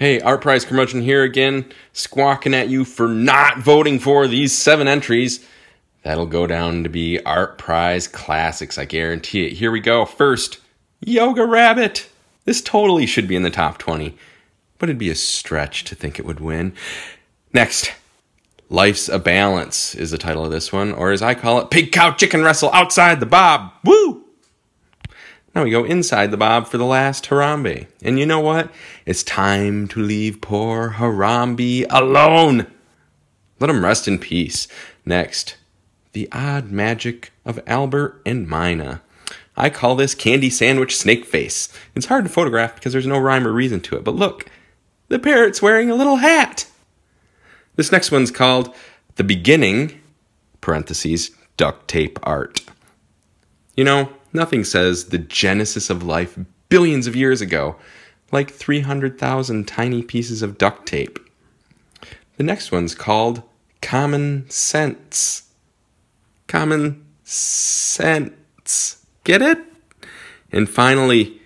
Hey, Art Prize Curmudgeon here again, squawking at you for not voting for these seven entries. That'll go down to be Art Prize Classics, I guarantee it. Here we go. First, Yoga Rabbit. This totally should be in the top 20, but it'd be a stretch to think it would win. Next, Life's a Balance is the title of this one, or as I call it, Pig Cow Chicken Wrestle Outside the Bob. Woo! we go inside the Bob for the last Harambe. And you know what? It's time to leave poor Harambe alone. Let him rest in peace. Next, The Odd Magic of Albert and Mina. I call this Candy Sandwich Snake Face. It's hard to photograph because there's no rhyme or reason to it, but look, the parrot's wearing a little hat. This next one's called The Beginning, parentheses, duct tape art. You know, Nothing says the genesis of life billions of years ago, like 300,000 tiny pieces of duct tape. The next one's called Common Sense. Common Sense. Get it? And finally,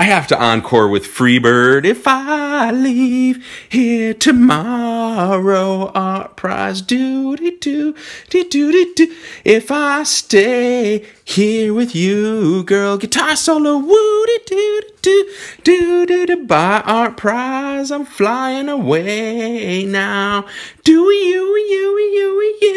I have to encore with Freebird. If I leave here tomorrow, art prize duty do, do, do, do. If I stay here with you, girl, guitar solo, woo, do, do, do, do, do, do, by art prize, I'm flying away now. Do you, you, you, you.